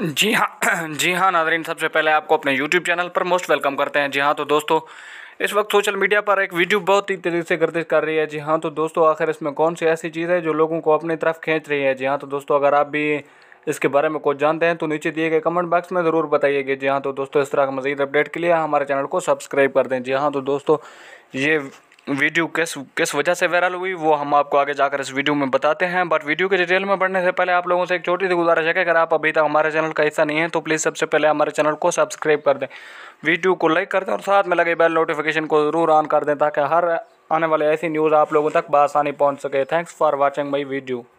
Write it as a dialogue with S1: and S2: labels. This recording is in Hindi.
S1: जी हाँ जी हाँ नादरीन सबसे पहले आपको अपने यूट्यूब चैनल पर मोस्ट वेलकम करते हैं जी हाँ तो दोस्तों इस वक्त सोशल मीडिया पर एक वीडियो बहुत ही तेज़ी से गर्दिश कर रही है जी हाँ तो दोस्तों आखिर इसमें कौन सी ऐसी चीज़ है जो लोगों को अपनी तरफ खींच रही है जी हाँ तो दोस्तों अगर आप भी इसके बारे में कुछ जानते हैं तो नीचे दिए गए कमेंट बॉक्स में ज़रूर बताइएगा जी हाँ तो दोस्तों इस तरह का मजीद अपडेट के लिए हमारे चैनल को सब्सक्राइब कर दें जी हाँ तो दोस्तों ये वीडियो किस किस वजह से वायरल हुई वो हम आपको आगे जाकर इस वीडियो में बताते हैं बट वीडियो के डिटेल में बढ़ने से पहले आप लोगों से एक छोटी सी गुजारिश है कि अगर आप अभी तक हमारे चैनल का हिस्सा नहीं है तो प्लीज़ सबसे पहले हमारे चैनल को सब्सक्राइब कर दें वीडियो को लाइक कर दें और साथ में लगे बेल नोटिफिकेशन को ज़रूर ऑन कर दें ताकि हर आने वाले ऐसी न्यूज़ आप लोगों तक बसानी पहुँच सके thanks for watching my video